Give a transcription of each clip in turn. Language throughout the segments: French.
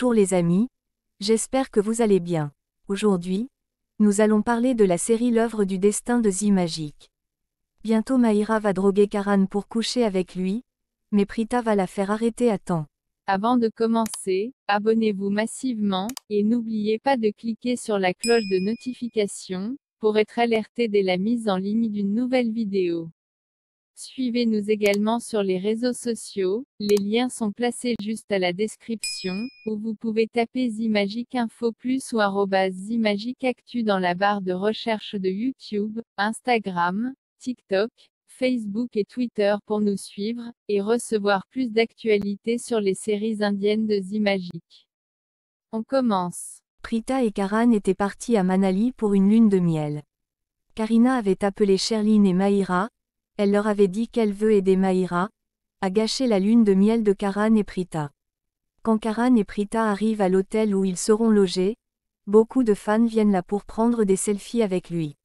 Bonjour les amis, j'espère que vous allez bien. Aujourd'hui, nous allons parler de la série L'œuvre du destin de Zi Magique. Bientôt Maïra va droguer Karan pour coucher avec lui, mais Prita va la faire arrêter à temps. Avant de commencer, abonnez-vous massivement, et n'oubliez pas de cliquer sur la cloche de notification, pour être alerté dès la mise en ligne d'une nouvelle vidéo. Suivez-nous également sur les réseaux sociaux, les liens sont placés juste à la description, ou vous pouvez taper Zimagic Info Plus ou Zimagic Actu dans la barre de recherche de YouTube, Instagram, TikTok, Facebook et Twitter pour nous suivre, et recevoir plus d'actualités sur les séries indiennes de Zimagic. On commence. Prita et Karan étaient partis à Manali pour une lune de miel. Karina avait appelé Sherline et Mahira, elle leur avait dit qu'elle veut aider Maïra à gâcher la lune de miel de Karan et Prita. Quand Karan et Prita arrivent à l'hôtel où ils seront logés, beaucoup de fans viennent là pour prendre des selfies avec lui.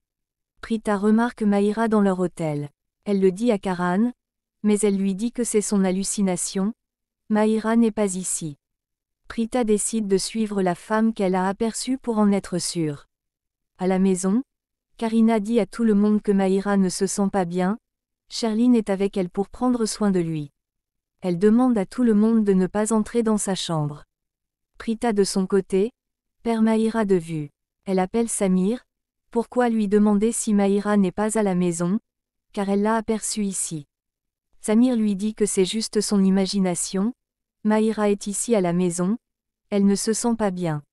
Prita remarque Maïra dans leur hôtel. Elle le dit à Karan, mais elle lui dit que c'est son hallucination. Maïra n'est pas ici. Prita décide de suivre la femme qu'elle a aperçue pour en être sûre. À la maison, Karina dit à tout le monde que Maïra ne se sent pas bien, Charline est avec elle pour prendre soin de lui. Elle demande à tout le monde de ne pas entrer dans sa chambre. Prita de son côté, perd Mahira de vue. Elle appelle Samir, pourquoi lui demander si Mahira n'est pas à la maison, car elle l'a aperçu ici. Samir lui dit que c'est juste son imagination, Mahira est ici à la maison, elle ne se sent pas bien.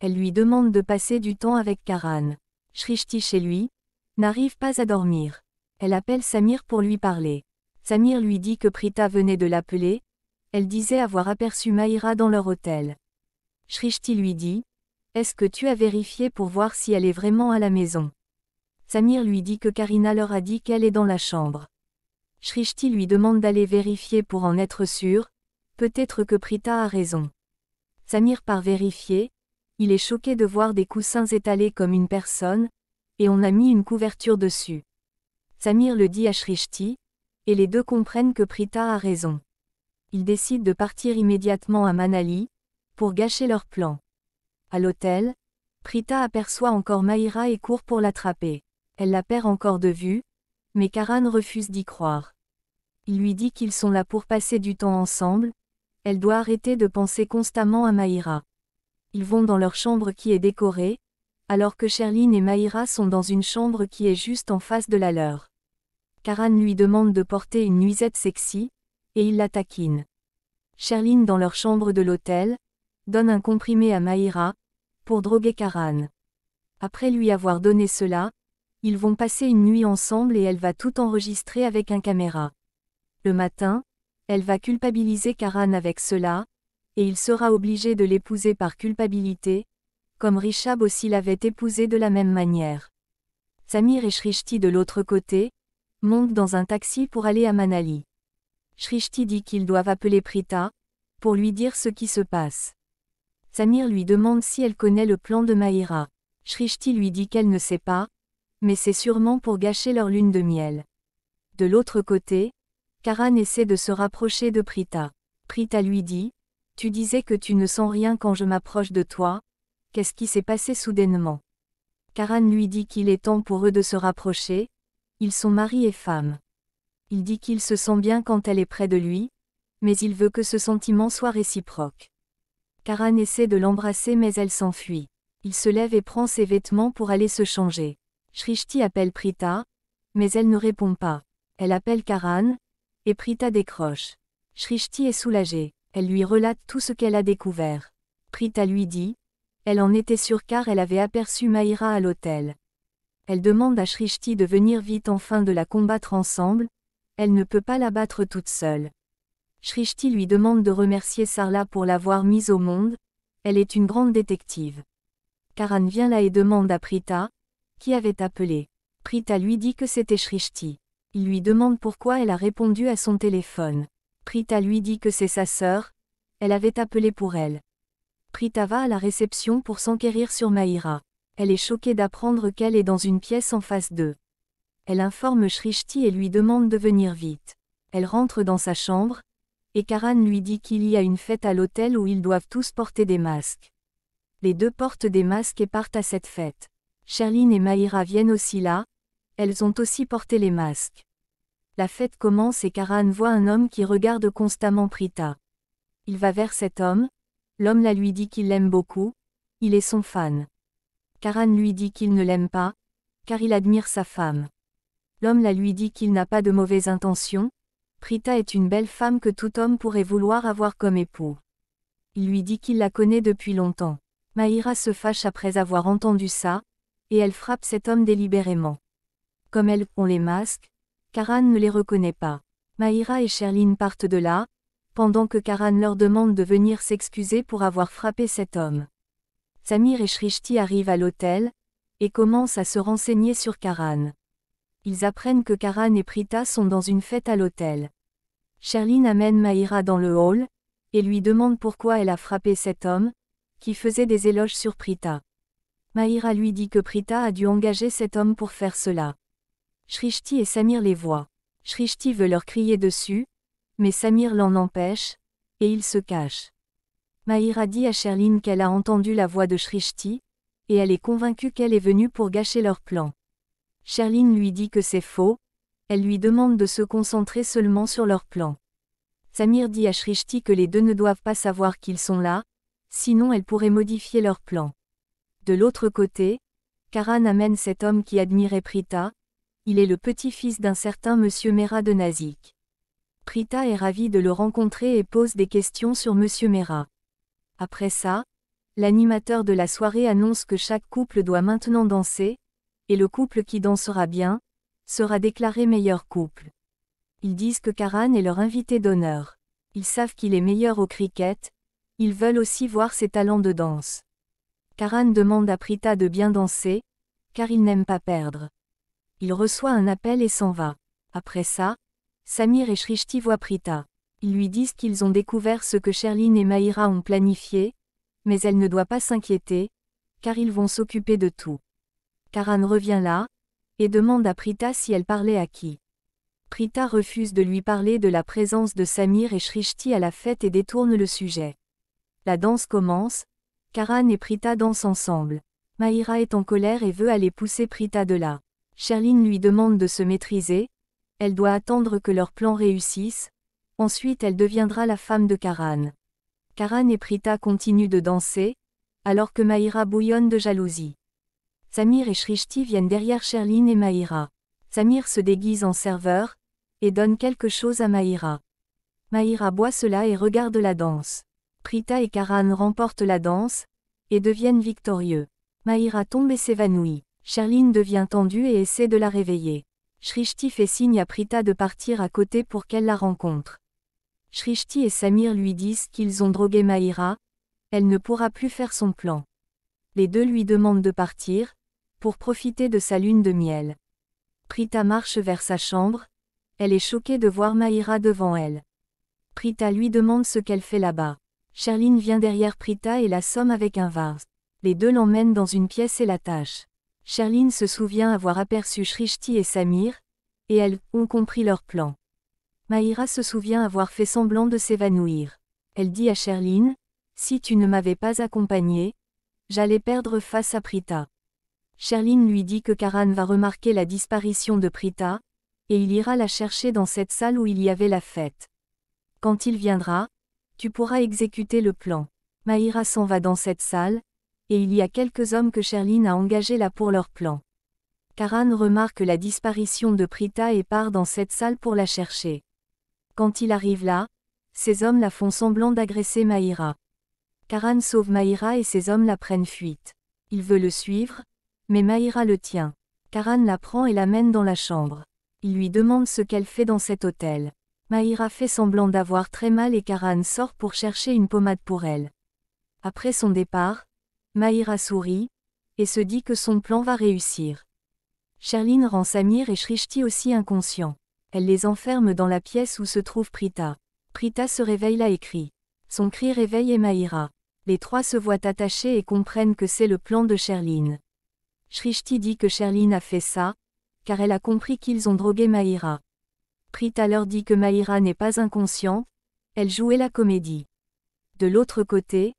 Elle lui demande de passer du temps avec Karan. Shrishti chez lui, n'arrive pas à dormir. Elle appelle Samir pour lui parler. Samir lui dit que Prita venait de l'appeler. Elle disait avoir aperçu Maïra dans leur hôtel. Shrishti lui dit Est-ce que tu as vérifié pour voir si elle est vraiment à la maison Samir lui dit que Karina leur a dit qu'elle est dans la chambre. Shrishti lui demande d'aller vérifier pour en être sûr. Peut-être que Prita a raison. Samir part vérifier. Il est choqué de voir des coussins étalés comme une personne, et on a mis une couverture dessus. Samir le dit à Shrishti, et les deux comprennent que Prita a raison. Ils décident de partir immédiatement à Manali, pour gâcher leur plan. À l'hôtel, Prita aperçoit encore Maïra et court pour l'attraper. Elle la perd encore de vue, mais Karan refuse d'y croire. Il lui dit qu'ils sont là pour passer du temps ensemble, elle doit arrêter de penser constamment à Maïra. Ils vont dans leur chambre qui est décorée, alors que Sherline et Maïra sont dans une chambre qui est juste en face de la leur. Karan lui demande de porter une nuisette sexy, et il la taquine. Sherline dans leur chambre de l'hôtel, donne un comprimé à Mahira, pour droguer Karan. Après lui avoir donné cela, ils vont passer une nuit ensemble et elle va tout enregistrer avec un caméra. Le matin, elle va culpabiliser Karan avec cela, et il sera obligé de l'épouser par culpabilité, comme Richab aussi l'avait épousé de la même manière. Samir et Shrishti de l'autre côté, monte dans un taxi pour aller à Manali. Shrishti dit qu'ils doivent appeler Prita, pour lui dire ce qui se passe. Samir lui demande si elle connaît le plan de Mahira. Shrishti lui dit qu'elle ne sait pas, mais c'est sûrement pour gâcher leur lune de miel. De l'autre côté, Karan essaie de se rapprocher de Prita. Prita lui dit, Tu disais que tu ne sens rien quand je m'approche de toi, qu'est-ce qui s'est passé soudainement Karan lui dit qu'il est temps pour eux de se rapprocher, ils sont mari et femme. Il dit qu'il se sent bien quand elle est près de lui, mais il veut que ce sentiment soit réciproque. Karan essaie de l'embrasser mais elle s'enfuit. Il se lève et prend ses vêtements pour aller se changer. Shrishti appelle Prita, mais elle ne répond pas. Elle appelle Karan, et Prita décroche. Shrishti est soulagée. Elle lui relate tout ce qu'elle a découvert. Prita lui dit, elle en était sûre car elle avait aperçu Maïra à l'hôtel. Elle demande à Shrishti de venir vite enfin de la combattre ensemble, elle ne peut pas la battre toute seule. Shrishti lui demande de remercier Sarla pour l'avoir mise au monde, elle est une grande détective. Karan vient là et demande à Prita, qui avait appelé. Prita lui dit que c'était Shrishti. Il lui demande pourquoi elle a répondu à son téléphone. Prita lui dit que c'est sa sœur, elle avait appelé pour elle. Prita va à la réception pour s'enquérir sur Mahira. Elle est choquée d'apprendre qu'elle est dans une pièce en face d'eux. Elle informe Shrishti et lui demande de venir vite. Elle rentre dans sa chambre, et Karan lui dit qu'il y a une fête à l'hôtel où ils doivent tous porter des masques. Les deux portent des masques et partent à cette fête. Sherline et Mahira viennent aussi là, elles ont aussi porté les masques. La fête commence et Karan voit un homme qui regarde constamment Prita. Il va vers cet homme, l'homme la lui dit qu'il l'aime beaucoup, il est son fan. Karan lui dit qu'il ne l'aime pas, car il admire sa femme. L'homme la lui dit qu'il n'a pas de mauvaises intentions, Prita est une belle femme que tout homme pourrait vouloir avoir comme époux. Il lui dit qu'il la connaît depuis longtemps. Mahira se fâche après avoir entendu ça, et elle frappe cet homme délibérément. Comme elle ont les masques, Karan ne les reconnaît pas. Mahira et Sherline partent de là, pendant que Karan leur demande de venir s'excuser pour avoir frappé cet homme. Samir et Shrishti arrivent à l'hôtel, et commencent à se renseigner sur Karan. Ils apprennent que Karan et Prita sont dans une fête à l'hôtel. Sherline amène Mahira dans le hall, et lui demande pourquoi elle a frappé cet homme, qui faisait des éloges sur Prita. Mahira lui dit que Prita a dû engager cet homme pour faire cela. Shrishti et Samir les voient. Shrishti veut leur crier dessus, mais Samir l'en empêche, et ils se cachent. Mahira dit à Sherline qu'elle a entendu la voix de Shrishti, et elle est convaincue qu'elle est venue pour gâcher leur plan. Sherline lui dit que c'est faux, elle lui demande de se concentrer seulement sur leur plan. Samir dit à Shrishti que les deux ne doivent pas savoir qu'ils sont là, sinon elle pourrait modifier leur plan. De l'autre côté, Karan amène cet homme qui admirait Prita, il est le petit-fils d'un certain monsieur Mera de Nazik. Prita est ravie de le rencontrer et pose des questions sur monsieur Mera. Après ça, l'animateur de la soirée annonce que chaque couple doit maintenant danser, et le couple qui dansera bien, sera déclaré meilleur couple. Ils disent que Karan est leur invité d'honneur. Ils savent qu'il est meilleur au cricket, ils veulent aussi voir ses talents de danse. Karan demande à Prita de bien danser, car il n'aime pas perdre. Il reçoit un appel et s'en va. Après ça, Samir et Shrishti voient Prita ils lui disent qu'ils ont découvert ce que Sherline et Maïra ont planifié, mais elle ne doit pas s'inquiéter, car ils vont s'occuper de tout. Karan revient là, et demande à Prita si elle parlait à qui. Prita refuse de lui parler de la présence de Samir et Shrishti à la fête et détourne le sujet. La danse commence, Karan et Prita dansent ensemble. Maïra est en colère et veut aller pousser Prita de là. Sherline lui demande de se maîtriser, elle doit attendre que leur plan réussisse, Ensuite elle deviendra la femme de Karan. Karan et Prita continuent de danser, alors que Mahira bouillonne de jalousie. Samir et Shrishti viennent derrière Sherline et Mahira. Samir se déguise en serveur, et donne quelque chose à Mahira. Mahira boit cela et regarde la danse. Prita et Karan remportent la danse, et deviennent victorieux. Mahira tombe et s'évanouit. Sherline devient tendue et essaie de la réveiller. Shrishti fait signe à Prita de partir à côté pour qu'elle la rencontre. Shrishti et Samir lui disent qu'ils ont drogué Mahira, elle ne pourra plus faire son plan. Les deux lui demandent de partir, pour profiter de sa lune de miel. Prita marche vers sa chambre, elle est choquée de voir Mahira devant elle. Prita lui demande ce qu'elle fait là-bas. Sherline vient derrière Prita et la somme avec un vase. Les deux l'emmènent dans une pièce et l'attachent. Sherline se souvient avoir aperçu Shrishti et Samir, et elles ont compris leur plan. Maïra se souvient avoir fait semblant de s'évanouir. Elle dit à Sherline, Si tu ne m'avais pas accompagnée, j'allais perdre face à Prita. Sherline lui dit que Karan va remarquer la disparition de Prita, et il ira la chercher dans cette salle où il y avait la fête. Quand il viendra, tu pourras exécuter le plan. Maïra s'en va dans cette salle, et il y a quelques hommes que Sherline a engagés là pour leur plan. Karan remarque la disparition de Prita et part dans cette salle pour la chercher. Quand il arrive là, ses hommes la font semblant d'agresser Maïra. Karan sauve Maïra et ses hommes la prennent fuite. Il veut le suivre, mais Maïra le tient. Karan la prend et la mène dans la chambre. Il lui demande ce qu'elle fait dans cet hôtel. Maïra fait semblant d'avoir très mal et Karan sort pour chercher une pommade pour elle. Après son départ, Maïra sourit et se dit que son plan va réussir. Sherline rend Samir et Shrishti aussi inconscients. Elle les enferme dans la pièce où se trouve Prita. Prita se réveille là et crie. Son cri réveille Maïra. Les trois se voient attachés et comprennent que c'est le plan de Sherline. Shrishti dit que Sherline a fait ça, car elle a compris qu'ils ont drogué Maïra. Prita leur dit que Maïra n'est pas inconscient, elle jouait la comédie. De l'autre côté,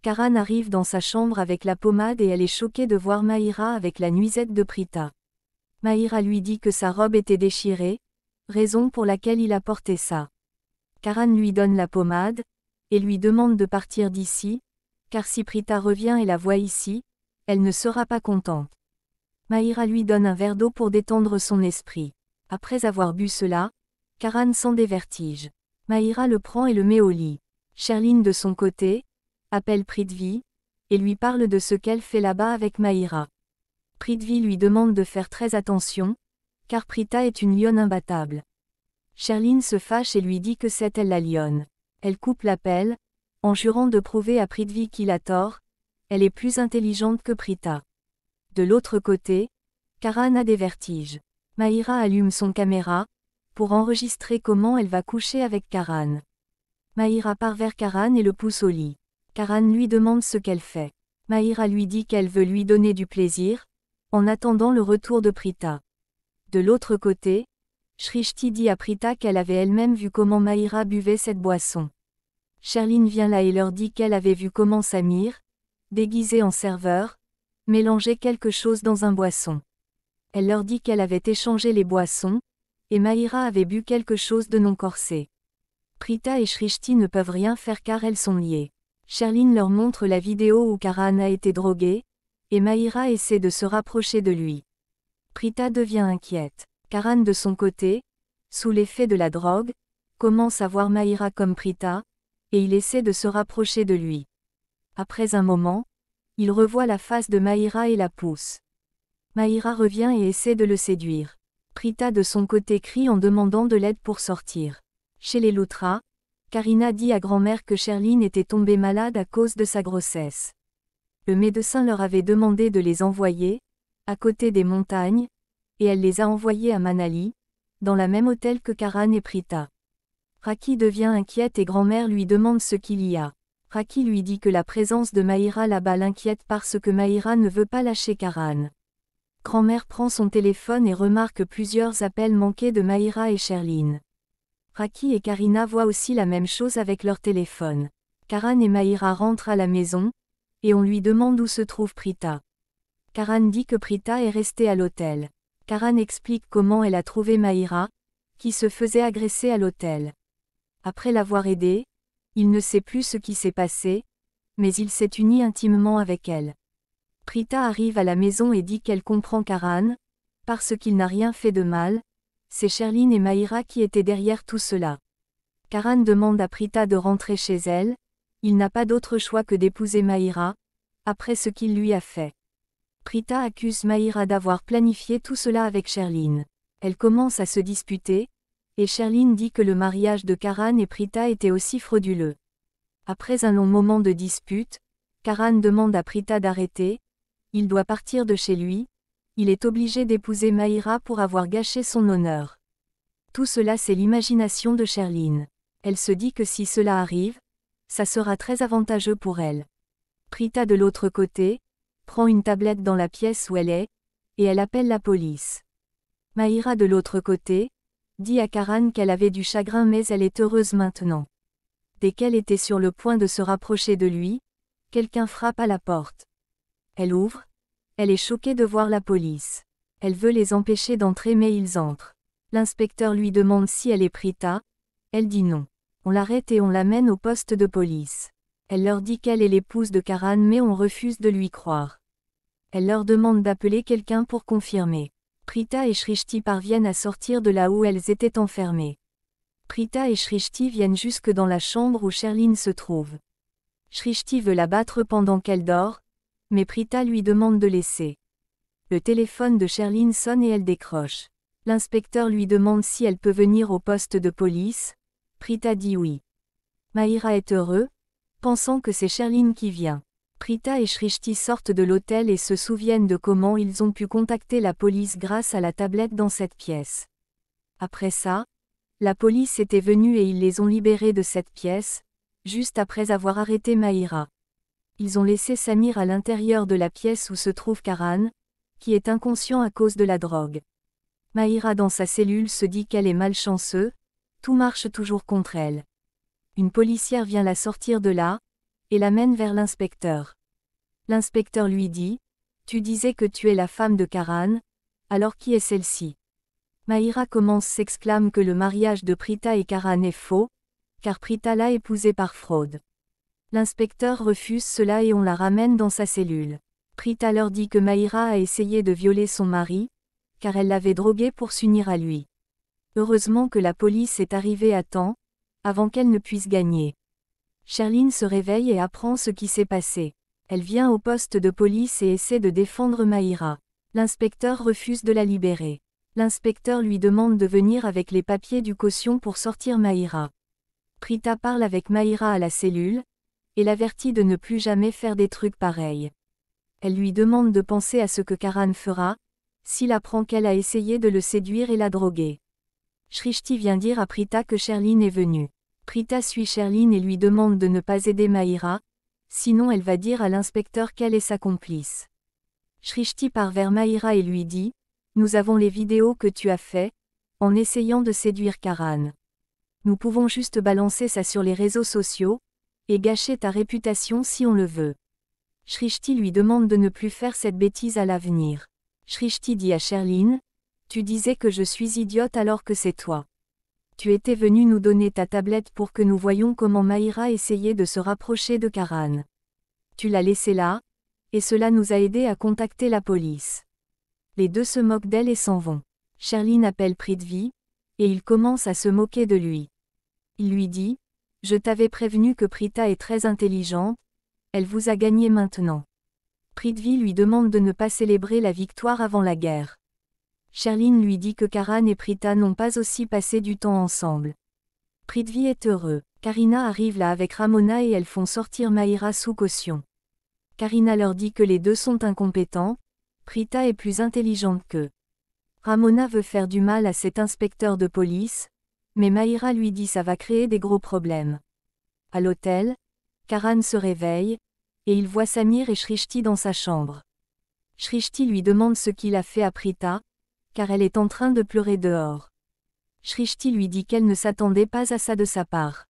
Karan arrive dans sa chambre avec la pommade et elle est choquée de voir Maïra avec la nuisette de Prita. Maïra lui dit que sa robe était déchirée, raison pour laquelle il a porté ça. Karan lui donne la pommade, et lui demande de partir d'ici, car si Prita revient et la voit ici, elle ne sera pas contente. Mahira lui donne un verre d'eau pour détendre son esprit. Après avoir bu cela, Karan sent des vertiges. Mahira le prend et le met au lit. Sherline de son côté, appelle Prithvi, et lui parle de ce qu'elle fait là-bas avec Mahira. Prithvi lui demande de faire très attention, car Prita est une lionne imbattable. Sherline se fâche et lui dit que c'est elle la lionne. Elle coupe l'appel, en jurant de prouver à Prithvi qu'il a tort, elle est plus intelligente que Prita. De l'autre côté, Karan a des vertiges. Mahira allume son caméra, pour enregistrer comment elle va coucher avec Karan. Mahira part vers Karan et le pousse au lit. Karan lui demande ce qu'elle fait. Mahira lui dit qu'elle veut lui donner du plaisir, en attendant le retour de Prita. De l'autre côté, Shrishti dit à Prita qu'elle avait elle-même vu comment Mahira buvait cette boisson. Sherline vient là et leur dit qu'elle avait vu comment Samir, déguisé en serveur, mélangeait quelque chose dans un boisson. Elle leur dit qu'elle avait échangé les boissons, et Mahira avait bu quelque chose de non corsé. Prita et Shrishti ne peuvent rien faire car elles sont liées. Sherline leur montre la vidéo où Karan a été drogué, et Mahira essaie de se rapprocher de lui. Prita devient inquiète. Karan de son côté, sous l'effet de la drogue, commence à voir Mahira comme Prita, et il essaie de se rapprocher de lui. Après un moment, il revoit la face de Mahira et la pousse. Mahira revient et essaie de le séduire. Prita de son côté crie en demandant de l'aide pour sortir. Chez les Loutras, Karina dit à grand-mère que Sherline était tombée malade à cause de sa grossesse. Le médecin leur avait demandé de les envoyer, à côté des montagnes, et elle les a envoyés à Manali, dans la même hôtel que Karan et Prita. Raki devient inquiète et grand-mère lui demande ce qu'il y a. Raki lui dit que la présence de Mahira là-bas l'inquiète parce que Mahira ne veut pas lâcher Karan. Grand-mère prend son téléphone et remarque plusieurs appels manqués de Mahira et Sherline. Raki et Karina voient aussi la même chose avec leur téléphone. Karan et Mahira rentrent à la maison, et on lui demande où se trouve Prita. Karan dit que Prita est restée à l'hôtel. Karan explique comment elle a trouvé Mahira, qui se faisait agresser à l'hôtel. Après l'avoir aidée, il ne sait plus ce qui s'est passé, mais il s'est uni intimement avec elle. Prita arrive à la maison et dit qu'elle comprend Karan, parce qu'il n'a rien fait de mal, c'est Sherline et Mahira qui étaient derrière tout cela. Karan demande à Prita de rentrer chez elle, il n'a pas d'autre choix que d'épouser Mahira, après ce qu'il lui a fait. Prita accuse Mahira d'avoir planifié tout cela avec Sherline. Elle commence à se disputer, et Sherline dit que le mariage de Karan et Prita était aussi frauduleux. Après un long moment de dispute, Karan demande à Prita d'arrêter, il doit partir de chez lui, il est obligé d'épouser Mahira pour avoir gâché son honneur. Tout cela c'est l'imagination de Sherline. Elle se dit que si cela arrive, ça sera très avantageux pour elle. Prita de l'autre côté, prend une tablette dans la pièce où elle est, et elle appelle la police. Maïra de l'autre côté, dit à Karan qu'elle avait du chagrin mais elle est heureuse maintenant. Dès qu'elle était sur le point de se rapprocher de lui, quelqu'un frappe à la porte. Elle ouvre, elle est choquée de voir la police. Elle veut les empêcher d'entrer mais ils entrent. L'inspecteur lui demande si elle est Prita, elle dit non. On l'arrête et on l'amène au poste de police. Elle leur dit qu'elle est l'épouse de Karan mais on refuse de lui croire. Elle leur demande d'appeler quelqu'un pour confirmer. Prita et Shrishti parviennent à sortir de là où elles étaient enfermées. Prita et Shrishti viennent jusque dans la chambre où Sherline se trouve. Shrishti veut la battre pendant qu'elle dort, mais Prita lui demande de laisser. Le téléphone de Sherline sonne et elle décroche. L'inspecteur lui demande si elle peut venir au poste de police. Prita dit oui. Mahira est heureux, pensant que c'est Sherline qui vient. Prita et Shrishti sortent de l'hôtel et se souviennent de comment ils ont pu contacter la police grâce à la tablette dans cette pièce. Après ça, la police était venue et ils les ont libérés de cette pièce, juste après avoir arrêté Mahira. Ils ont laissé Samir à l'intérieur de la pièce où se trouve Karan, qui est inconscient à cause de la drogue. Mahira dans sa cellule se dit qu'elle est malchanceuse, tout marche toujours contre elle. Une policière vient la sortir de là, et l'amène vers l'inspecteur. L'inspecteur lui dit, Tu disais que tu es la femme de Karan, alors qui est celle-ci Maïra commence s'exclame que le mariage de Prita et Karan est faux, car Prita l'a épousée par fraude. L'inspecteur refuse cela et on la ramène dans sa cellule. Prita leur dit que Maïra a essayé de violer son mari, car elle l'avait drogué pour s'unir à lui. Heureusement que la police est arrivée à temps, avant qu'elle ne puisse gagner. Cherline se réveille et apprend ce qui s'est passé. Elle vient au poste de police et essaie de défendre Maïra. L'inspecteur refuse de la libérer. L'inspecteur lui demande de venir avec les papiers du caution pour sortir Maïra. Prita parle avec Maïra à la cellule, et l'avertit de ne plus jamais faire des trucs pareils. Elle lui demande de penser à ce que Karan fera, s'il apprend qu'elle a essayé de le séduire et la droguer. Shrishti vient dire à Prita que Sherline est venue. Prita suit Sherline et lui demande de ne pas aider Mahira, sinon elle va dire à l'inspecteur qu'elle est sa complice. Shrishti part vers Mahira et lui dit Nous avons les vidéos que tu as fait, en essayant de séduire Karan. Nous pouvons juste balancer ça sur les réseaux sociaux, et gâcher ta réputation si on le veut. Shrishti lui demande de ne plus faire cette bêtise à l'avenir. Shrishti dit à Sherline tu disais que je suis idiote alors que c'est toi. Tu étais venu nous donner ta tablette pour que nous voyions comment Maïra essayait de se rapprocher de Karan. Tu l'as laissé là, et cela nous a aidé à contacter la police. Les deux se moquent d'elle et s'en vont. Sherline appelle Prithvi, et il commence à se moquer de lui. Il lui dit, Je t'avais prévenu que Prita est très intelligente, elle vous a gagné maintenant. Prithvi lui demande de ne pas célébrer la victoire avant la guerre. Sherlyn lui dit que Karan et Prita n'ont pas aussi passé du temps ensemble. Prithvi est heureux. Karina arrive là avec Ramona et elles font sortir Maïra sous caution. Karina leur dit que les deux sont incompétents, Prita est plus intelligente qu'eux. Ramona veut faire du mal à cet inspecteur de police, mais Maïra lui dit ça va créer des gros problèmes. À l'hôtel, Karan se réveille, et il voit Samir et Shrishti dans sa chambre. Shrishti lui demande ce qu'il a fait à Prita, car elle est en train de pleurer dehors. Shrishti lui dit qu'elle ne s'attendait pas à ça de sa part.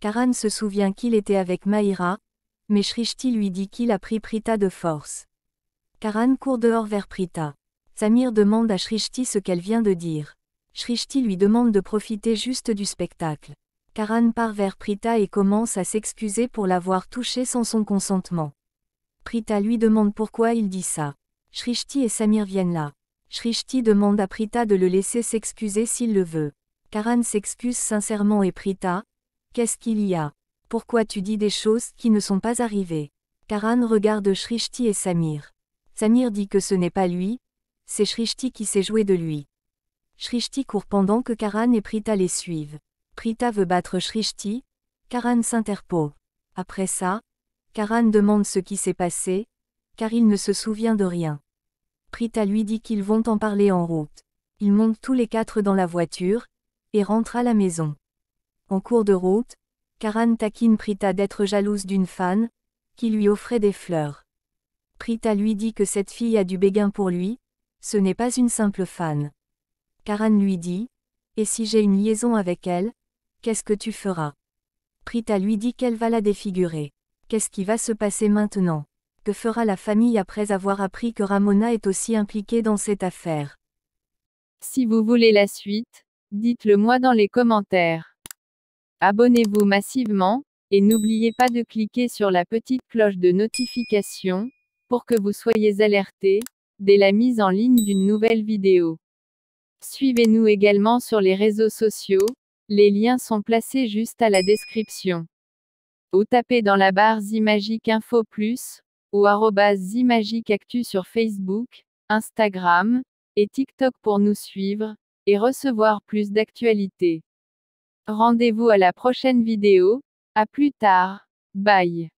Karan se souvient qu'il était avec Mahira, mais Shrishti lui dit qu'il a pris Prita de force. Karan court dehors vers Prita. Samir demande à Shrishti ce qu'elle vient de dire. Shrishti lui demande de profiter juste du spectacle. Karan part vers Prita et commence à s'excuser pour l'avoir touchée sans son consentement. Prita lui demande pourquoi il dit ça. Shrishti et Samir viennent là. Shrishti demande à Prita de le laisser s'excuser s'il le veut. Karan s'excuse sincèrement et Prita, qu'est-ce qu'il y a Pourquoi tu dis des choses qui ne sont pas arrivées Karan regarde Shrishti et Samir. Samir dit que ce n'est pas lui, c'est Shrishti qui s'est joué de lui. Shrishti court pendant que Karan et Prita les suivent. Prita veut battre Shrishti, Karan s'interpose. Après ça, Karan demande ce qui s'est passé, car il ne se souvient de rien. Prita lui dit qu'ils vont en parler en route. Ils montent tous les quatre dans la voiture et rentrent à la maison. En cours de route, Karan taquine Prita d'être jalouse d'une fan qui lui offrait des fleurs. Prita lui dit que cette fille a du béguin pour lui, ce n'est pas une simple fan. Karan lui dit, Et si j'ai une liaison avec elle, qu'est-ce que tu feras Prita lui dit qu'elle va la défigurer. Qu'est-ce qui va se passer maintenant que fera la famille après avoir appris que Ramona est aussi impliquée dans cette affaire. Si vous voulez la suite, dites-le moi dans les commentaires. Abonnez-vous massivement, et n'oubliez pas de cliquer sur la petite cloche de notification, pour que vous soyez alerté, dès la mise en ligne d'une nouvelle vidéo. Suivez-nous également sur les réseaux sociaux, les liens sont placés juste à la description. Ou tapez dans la barre Zimagique Info Plus, ou Actu sur Facebook, Instagram et TikTok pour nous suivre et recevoir plus d'actualités. Rendez-vous à la prochaine vidéo, à plus tard, bye.